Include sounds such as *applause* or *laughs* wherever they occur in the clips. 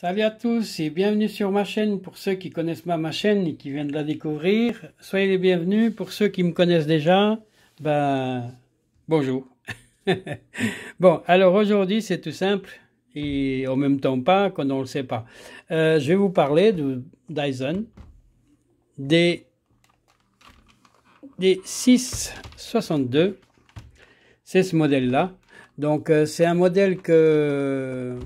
Salut à tous et bienvenue sur ma chaîne. Pour ceux qui connaissent pas ma chaîne et qui viennent de la découvrir, soyez les bienvenus. Pour ceux qui me connaissent déjà, ben bonjour. *laughs* bon, alors aujourd'hui c'est tout simple et en même temps pas quand on le sait pas. Euh, je vais vous parler de Dyson, des des 662. C'est ce modèle-là. Donc euh, c'est un modèle que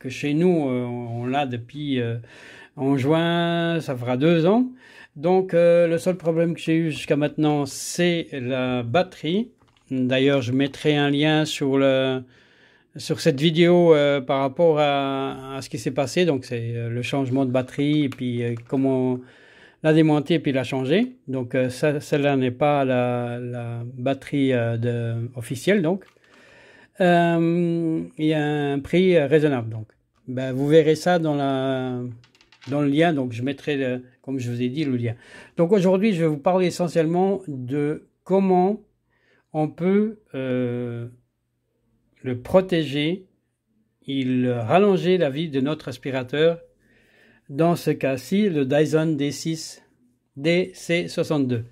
que chez nous, euh, on, l'a depuis euh, en juin, ça fera deux ans. Donc euh, le seul problème que j'ai eu jusqu'à maintenant, c'est la batterie. D'ailleurs, je mettrai un lien sur le, sur cette vidéo par rapport à, à ce qui s'est passé. Donc, c'est le changement de batterie et puis comment la démonter et puis la changer. Donc, celle-là n'est pas la, la batterie de, officielle. Donc, euh, il y a un prix euh, raisonnable. Donc, ben, vous verrez ça dans, la, dans le lien. Donc, je mettrai, comme je vous ai dit, le lien. Donc, aujourd'hui, je vais vous parler essentiellement de comment on peut euh, le protéger, il rallonger la vie de notre aspirateur. Dans ce cas-ci, le Dyson D6 DC62.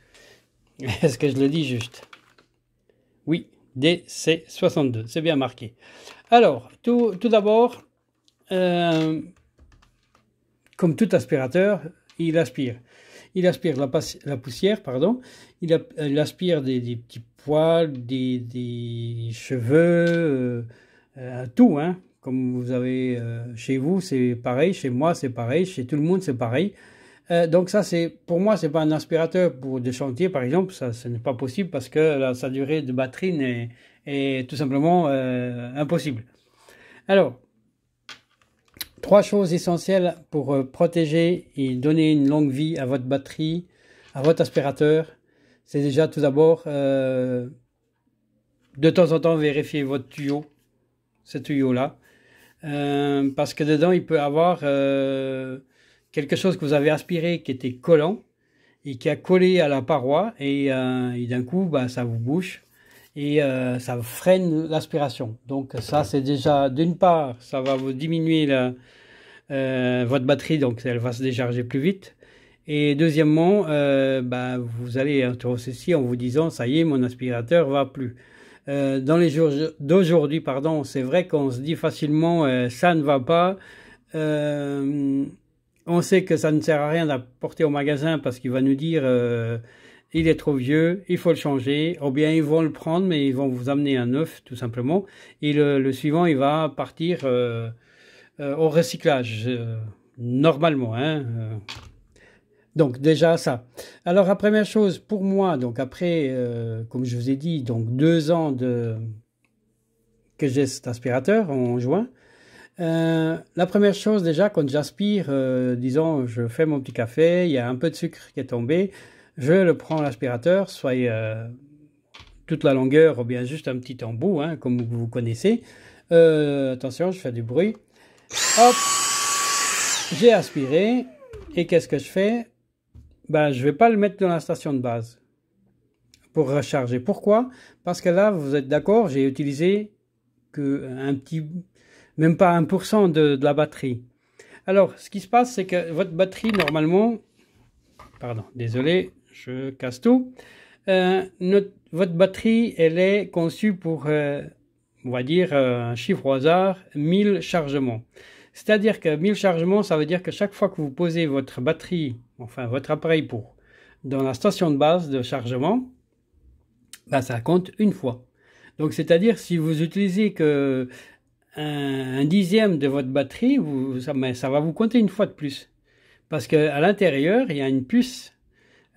*laughs* Est-ce que je le dis juste Oui. DC62. C'est bien marqué. Alors, tout, tout d'abord, euh, comme tout aspirateur, il aspire. Il aspire la, poussière, pardon. Il, aspire des, petits poils, des, cheveux, euh, tout, hein. Comme vous avez euh, chez vous, c'est pareil. Chez moi, c'est pareil. Chez tout le monde, c'est pareil. Euh, donc ça, c'est pour moi, c'est pas un aspirateur pour des chantiers, par exemple, ça, ce n'est pas possible parce que sa durée de batterie est, tout simplement euh, impossible. Alors, trois choses essentielles pour euh, protéger et donner une longue vie à votre batterie, à votre aspirateur. C'est déjà tout d'abord, de temps en temps, vérifier votre tuyau, ce tuyau-là, parce que dedans, il peut avoir quelque chose que vous avez aspiré qui était collant et qui a collé à la paroi et, euh, d'un coup bah, ça vous bouche et euh, ça freine l'aspiration. Donc ça c'est déjà d'une part ça va vous diminuer la, euh, votre batterie donc elle va se décharger plus vite et deuxièmement bah, vous allez être ceci en vous disant ça y est mon aspirateur va plus. dans les jours d'aujourd'hui pardon c'est vrai qu'on se dit facilement ça ne va pas on sait que ça ne sert à rien d'apporter au magasin parce qu'il va nous dire euh, il est trop vieux, il faut le changer. Ou bien ils vont le prendre, mais ils vont vous amener un neuf, tout simplement. Et le, suivant, il va partir euh, euh, au recyclage, normalement. Hein, donc déjà ça. Alors la première chose pour moi, donc après, comme je vous ai dit, donc deux ans de que j'ai cet aspirateur en juin. Euh, la première chose déjà, quand j'aspire, euh, disons, je fais mon petit café, il y a un peu de sucre qui est tombé, je le prends l'aspirateur, soit euh, toute la longueur ou bien juste un petit embout, hein, comme vous connaissez. attention, je fais du bruit. Hop, j'ai aspiré et qu'est-ce que je fais Ben, je vais pas le mettre dans la station de base pour recharger. Pourquoi Parce que là, vous êtes d'accord, j'ai utilisé que un petit même pas 1% de, la batterie. Alors, ce qui se passe, c'est que votre batterie, normalement, pardon, désolé, je casse tout. Euh, votre batterie, elle est conçue pour, euh, on va dire, euh, un chiffre au hasard, 1000 chargements. C'est-à-dire que 1000 chargements, ça veut dire que chaque fois que vous posez votre batterie, enfin votre appareil pour, dans la station de base de chargement, bah, ça compte une fois. Donc, c'est-à-dire si vous utilisez que un, dixième de votre batterie, vous, ça, va vous compter une fois de plus. Parce qu'à l'intérieur, il y a une puce,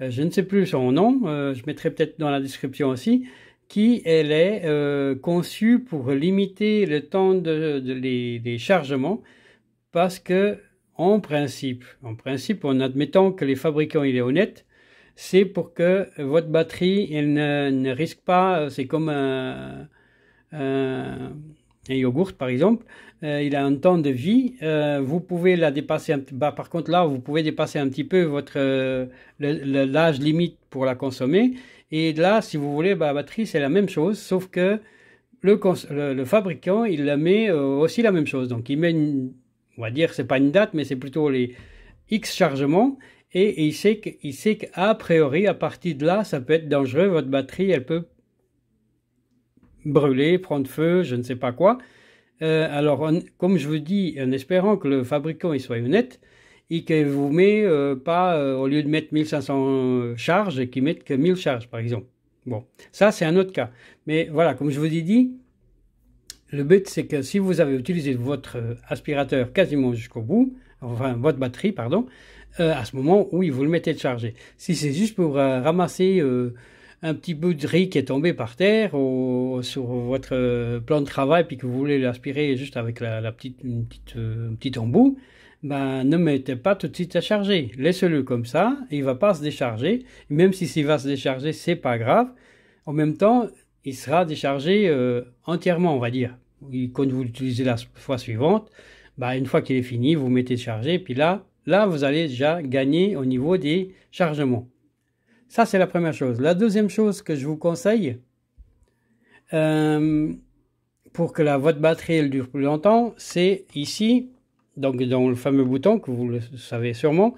euh, je ne sais plus son nom, euh, je mettrai peut-être dans la description aussi, qui elle est euh, conçue pour limiter le temps de, des chargements, parce que en principe, en principe, en admettant que les fabricants il est honnête, c'est pour que votre batterie elle ne, risque pas, c'est comme un un yogourt, par exemple, euh, il a un temps de vie. Euh, vous pouvez la dépasser bah, Par contre, là, vous pouvez dépasser un petit peu votre euh, l'âge limite pour la consommer. Et là, si vous voulez, bah, la batterie, c'est la même chose, sauf que le, le, fabricant, il la met aussi la même chose. Donc, il met, une, on va dire, c'est pas une date, mais c'est plutôt les X chargements. Et, il sait qu'a priori, à partir de là, ça peut être dangereux. Votre batterie, elle peut brûler, prendre feu, je ne sais pas quoi. Euh, alors, comme je vous dis, en espérant que le fabricant il soit honnête et qu'il vous met euh, pas, euh, au lieu de mettre 1500 charges, qu'il mette que 1000 charges, par exemple. Bon, ça, c'est un autre cas. Mais voilà, comme je vous ai dit, le but, c'est que si vous avez utilisé votre aspirateur quasiment jusqu'au bout, enfin, votre batterie, pardon, à ce moment où il vous le mettez de charger. Si c'est juste pour ramasser un petit bout de riz qui est tombé par terre ou sur votre euh, plan de travail, puis que vous voulez l'aspirer juste avec la, petite, petite, euh, un petit embout, ben, ne mettez pas tout de suite à charger. Laissez-le comme ça, il va pas se décharger. Même si s'il va se décharger, c'est pas grave. En même temps, il sera déchargé euh, entièrement, on va dire. quand vous l'utilisez la fois suivante, ben, une fois qu'il est fini, vous mettez chargé, puis là, là, vous allez déjà gagner au niveau des chargements. Ça, c'est la première chose. La deuxième chose que je vous conseille, euh, pour que la, votre batterie elle dure plus longtemps, c'est ici, donc dans le fameux bouton que vous le savez sûrement.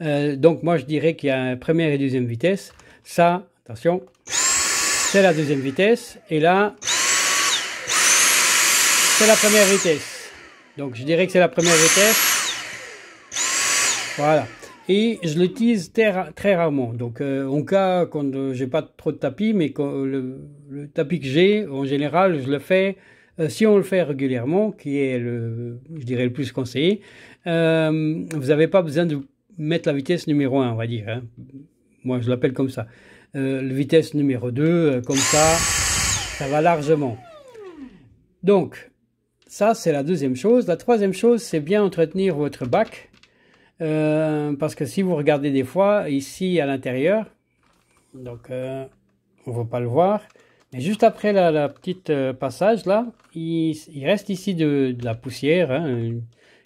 Euh, donc moi je dirais qu'il y a première et deuxième vitesse. Ça, attention, c'est la deuxième vitesse. Et là, c'est la première vitesse. Donc je dirais que c'est la première vitesse. Voilà. Et je l'utilise très, rarement. Donc, euh, en cas, quand euh, j'ai pas trop de tapis, mais euh, le, tapis que j'ai, en général, je le fais, si on le fait régulièrement, qui est le, je dirais, le plus conseillé, vous n'avez pas besoin de mettre la vitesse numéro 1, on va dire. Hein. Moi, je l'appelle comme ça. la vitesse numéro 2, comme ça, ça va largement. Donc, ça, c'est la deuxième chose. La troisième chose, c'est bien entretenir votre bac euh, parce que si vous regardez des fois ici à l'intérieur, donc euh, on ne va pas le voir, mais juste après la, petite euh, passage là, il, reste ici de, la poussière hein,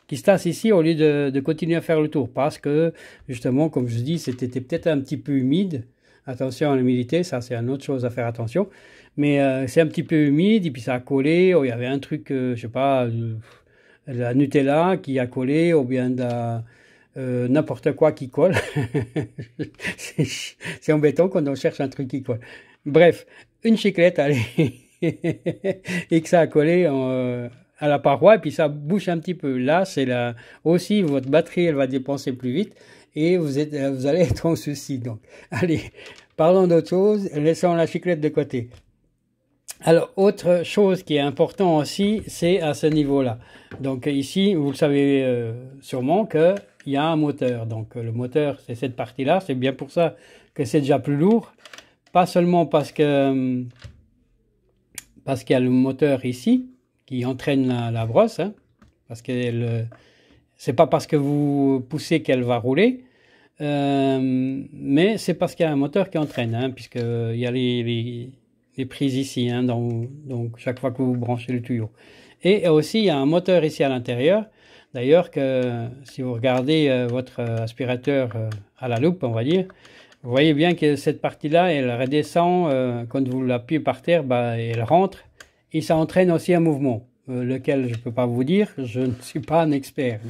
qui se tasse ici au lieu de, continuer à faire le tour parce que justement, comme je dis, c'était peut-être un petit peu humide. Attention à l'humidité, ça c'est une autre chose à faire attention. Mais c'est un petit peu humide et puis ça a collé. Oh, il y avait un truc, je sais pas, la Nutella qui a collé ou bien de la, euh, n'importe quoi qui colle. *laughs* c'est embêtant quand on cherche un truc qui colle. Bref, une chiclette, allez, *laughs* et que ça a collé euh, à la paroi, et puis ça bouche un petit peu. Là, c'est là aussi votre batterie, elle va dépenser plus vite, et vous, êtes, euh, vous allez être en souci. Donc, *laughs* allez, parlons d'autre chose, laissons la chiclette de côté. Alors, autre chose qui est important aussi, c'est à ce niveau-là. Donc ici, vous le savez sûrement que il y a un moteur. Donc euh, le moteur, c'est cette partie-là. C'est bien pour ça que c'est déjà plus lourd. Pas seulement parce que euh, parce qu'il y a le moteur ici qui entraîne la, brosse. Hein. parce que euh, c'est pas parce que vous poussez qu'elle va rouler. mais c'est parce qu'il y a un moteur qui entraîne, hein, puisqu'il y a les, les, prises ici, hein, dans, donc chaque fois que vous branchez le tuyau. Et aussi, il y a un moteur ici à l'intérieur. D'ailleurs, que si vous regardez euh, votre aspirateur euh, à la loupe, on va dire, vous voyez bien que cette partie-là, elle redescend. Euh, quand vous l'appuyez par terre, bah, elle rentre. Et ça entraîne aussi un mouvement, lequel je ne peux pas vous dire. Je ne suis pas un expert.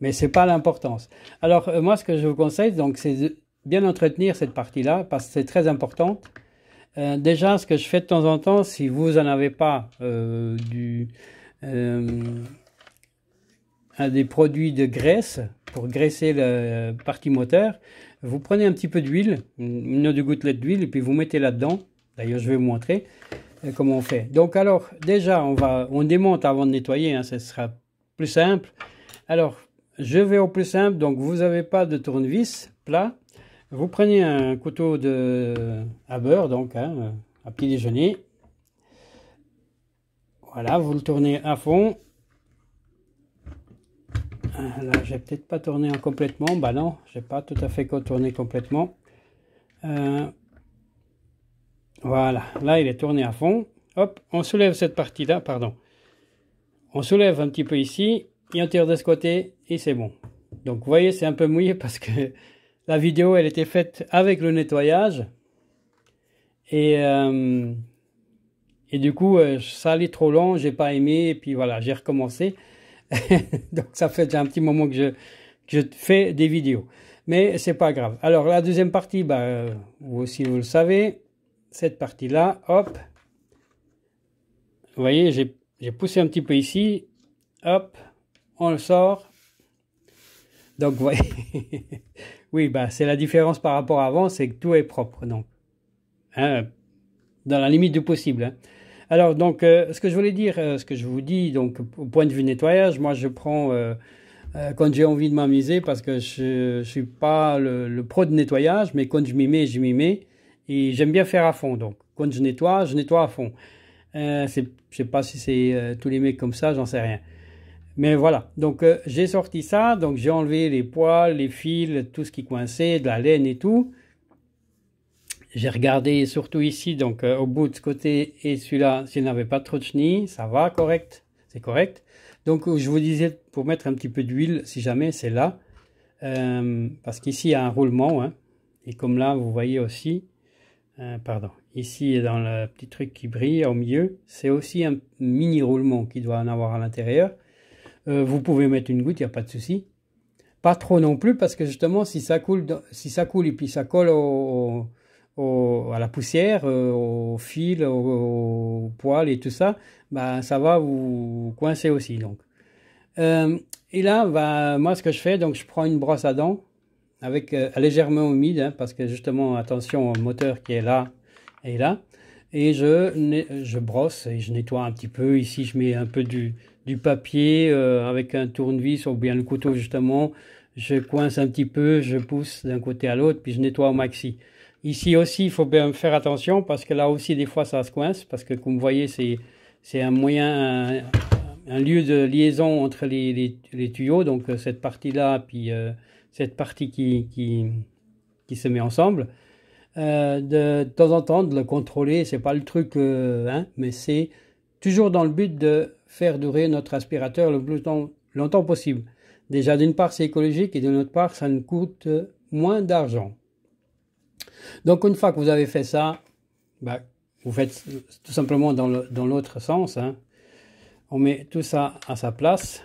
Mais ce n'est pas l'importance. Alors, moi, ce que je vous conseille, donc, c'est bien entretenir cette partie-là, parce que c'est très important. Euh, déjà, ce que je fais de temps en temps, si vous n'en avez pas euh, du, euh, des produits de graisse pour graisser la partie moteur, vous prenez un petit peu d'huile, une ou deux gouttelettes d'huile, et puis vous mettez là-dedans. D'ailleurs, je vais vous montrer euh, comment on fait. Donc, alors, déjà, on, va, on démonte avant de nettoyer, hein, ce sera plus simple. Alors, je vais au plus simple, donc vous n'avez pas de tournevis plat, vous prenez un couteau de, à beurre, donc hein, euh, à petit déjeuner. Voilà, vous le tournez à fond. Ah, là, j'ai peut-être pas tourné en complètement. Bah non, j'ai pas tout à fait tourné complètement. Euh, voilà, là il est tourné à fond. Hop, on soulève cette partie-là, pardon. On soulève un petit peu ici, et on tire de ce côté, et c'est bon. Donc vous voyez, c'est un peu mouillé parce que la vidéo, elle était faite avec le nettoyage. Et, euh, et du coup, euh, ça allait trop long, j'ai pas aimé, et puis voilà, j'ai recommencé. *laughs* Donc ça fait un petit moment que je, fais des vidéos. Mais c'est pas grave. Alors la deuxième partie, bah, vous aussi vous le savez, cette partie-là, hop. Vous voyez, j'ai poussé un petit peu ici, hop, on le sort. Donc vous voyez, *laughs* Oui, bah, c'est la différence par rapport à avant, c'est que tout est propre, donc. Hein, dans la limite du possible. Hein. Alors, donc, euh, ce que je voulais dire, euh, ce que je vous dis, donc, au point de vue nettoyage, moi, je prends euh, quand j'ai envie de m'amuser parce que je ne suis pas le, le, pro de nettoyage, mais quand je m'y mets, je m'y mets. Et j'aime bien faire à fond. Donc, quand je nettoie, je nettoie à fond. je ne sais pas si c'est tous les mecs comme ça, j'en sais rien. Mais voilà, donc euh, j'ai sorti ça, donc j'ai enlevé les poils, les fils, tout ce qui coinçait, de la laine et tout. J'ai regardé surtout ici, donc euh, au bout de ce côté et celui-là, s'il n'avait pas trop de chenilles, ça va, correct, c'est correct. Donc je vous disais pour mettre un petit peu d'huile, si jamais c'est là, euh, parce qu'ici il y a un roulement, hein. et comme là vous voyez aussi, pardon, ici dans le petit truc qui brille au milieu, c'est aussi un mini roulement qui doit en avoir à l'intérieur. Euh, vous pouvez mettre une goutte, il n'y a pas de souci. Pas trop non plus, parce que justement, si ça coule, si ça coule et puis ça colle au, à la poussière, euh, au fil, au, poil et tout ça, bah, ça va vous coincer aussi. Donc. Euh, et là, va bah, moi, ce que je fais, donc, je prends une brosse à dents avec légèrement humide, hein, parce que justement, attention au moteur qui est là et là. Et je, je brosse et je nettoie un petit peu. Ici, je mets un peu du, du papier euh, avec un tournevis ou bien le couteau justement, je coince un petit peu, je pousse d'un côté à l'autre, puis je nettoie au maxi. Ici aussi, il faut bien faire attention parce que là aussi, des fois, ça se coince parce que, comme vous voyez, c'est un moyen, un, lieu de liaison entre les, les, tuyaux, donc euh, cette partie-là, puis euh, cette partie qui, qui, qui, se met ensemble. de, temps en temps, de le contrôler, c'est pas le truc, hein, mais c'est toujours dans le but de faire durer notre aspirateur le plus longtemps possible. Déjà, d'une part, c'est écologique et d'une autre part, ça nous coûte moins d'argent. Donc, une fois que vous avez fait ça, bah, vous faites tout simplement dans l'autre sens. Hein. On met tout ça à sa place.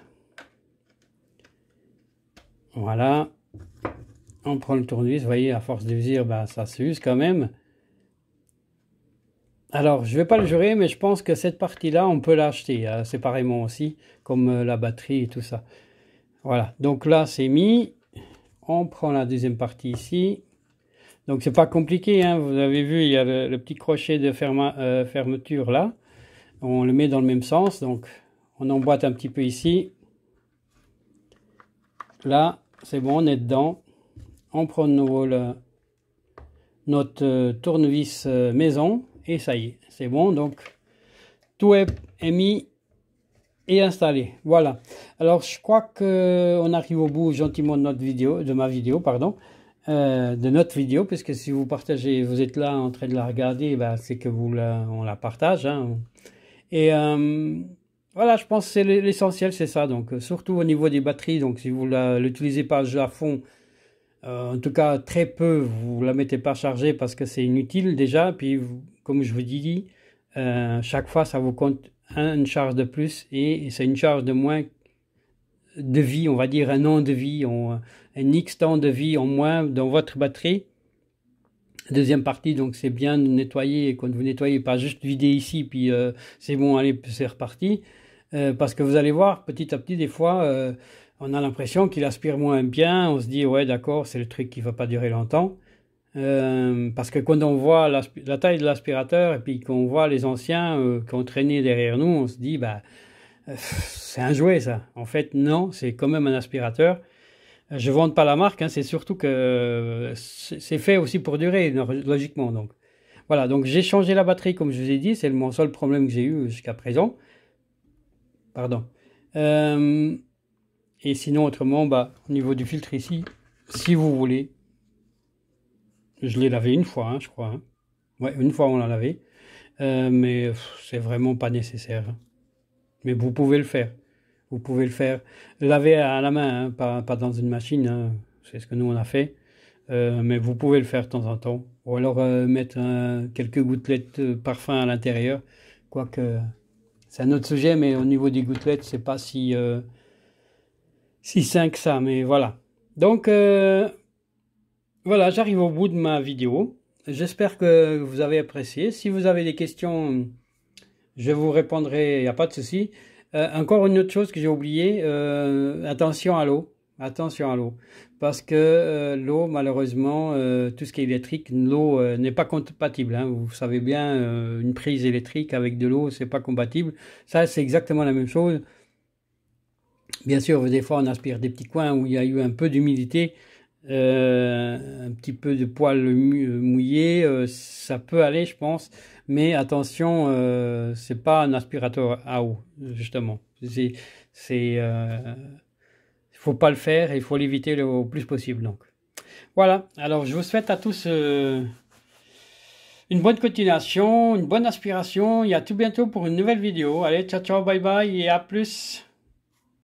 Voilà. On prend le tournevis. Vous voyez, à force de visir, bah, ça s'use quand même. Alors, je ne vais pas le jurer, mais je pense que cette partie-là, on peut l'acheter euh, séparément aussi, comme euh, la batterie et tout ça. Voilà, donc là, c'est mis. On prend la deuxième partie ici. Donc, c'est pas compliqué, hein. vous avez vu, il y a le, petit crochet de euh, fermeture là. On le met dans le même sens, donc on emboîte un petit peu ici. Là, c'est bon, on est dedans. On prend de nouveau notre tournevis maison et ça y est, c'est bon. Donc, tout est, mis et installé. Voilà. Alors, je crois que on arrive au bout gentiment de notre vidéo, de ma vidéo, pardon. Euh, de notre vidéo, puisque si vous partagez, vous êtes là en train de la regarder, bah, c'est que vous la, on la partage. Hein. Et euh, voilà, je pense que l'essentiel, c'est ça. Donc, surtout au niveau des batteries, donc si vous l'utilisez pas à fond, euh, en tout cas très peu, vous la mettez pas chargé parce que c'est inutile déjà. Puis vous, comme je vous dis, euh, chaque fois, ça vous compte une charge de plus et c'est une charge de moins de vie, on va dire un an de vie, un X temps de vie en moins dans votre batterie. Deuxième partie, donc c'est bien de nettoyer, quand vous nettoyez, pas juste vider ici, puis euh, c'est bon, allez, c'est reparti. Euh, parce que vous allez voir, petit à petit, des fois, euh, on a l'impression qu'il aspire moins bien, on se dit, ouais, d'accord, c'est le truc qui ne va pas durer longtemps. Euh, parce que quand on voit la taille de l'aspirateur et puis qu'on voit les anciens euh, qui ont traîné derrière nous, on se dit, bah, euh, c'est un jouet ça. En fait, non, c'est quand même un aspirateur. Je ne vende pas la marque, hein, c'est surtout que c'est fait aussi pour durer, logiquement. Donc voilà, donc j'ai changé la batterie, comme je vous ai dit, c'est mon seul problème que j'ai eu jusqu'à présent. Pardon. et sinon, autrement, bah, au niveau du filtre ici, si vous voulez, je l'ai lavé une fois, hein, je crois. Hein. une fois on l'a lavé. Euh, mais c'est vraiment pas nécessaire. Mais vous pouvez le faire. Vous pouvez le faire. Laver à la main, hein, pas, dans une machine. C'est ce que nous on a fait. Euh, mais vous pouvez le faire de temps en temps. Ou alors euh, mettre quelques gouttelettes de parfum à l'intérieur. Quoique, c'est un autre sujet, mais au niveau des gouttelettes, c'est pas si, euh, si sain que ça. Mais voilà. Donc, voilà, j'arrive au bout de ma vidéo. J'espère que vous avez apprécié. Si vous avez des questions, je vous répondrai, il n'y a pas de souci. Euh, encore une autre chose que j'ai oublié, euh, attention à l'eau. Attention à l'eau. Parce que euh, l'eau, malheureusement, tout ce qui est électrique, l'eau n'est pas compatible. Hein. Vous savez bien, une prise électrique avec de l'eau, c'est pas compatible. Ça, c'est exactement la même chose. Bien sûr, des fois, on aspire des petits coins où il y a eu un peu d'humidité euh, un petit peu de poils mouillés, euh, ça peut aller, je pense. Mais attention, euh, c'est pas un aspirateur à eau, justement. C'est, c'est, faut pas le faire, il faut l'éviter le plus possible. Donc, voilà. Alors, je vous souhaite à tous une bonne continuation, une bonne aspiration. Et à tout bientôt pour une nouvelle vidéo. Allez, ciao, ciao, bye bye et à plus.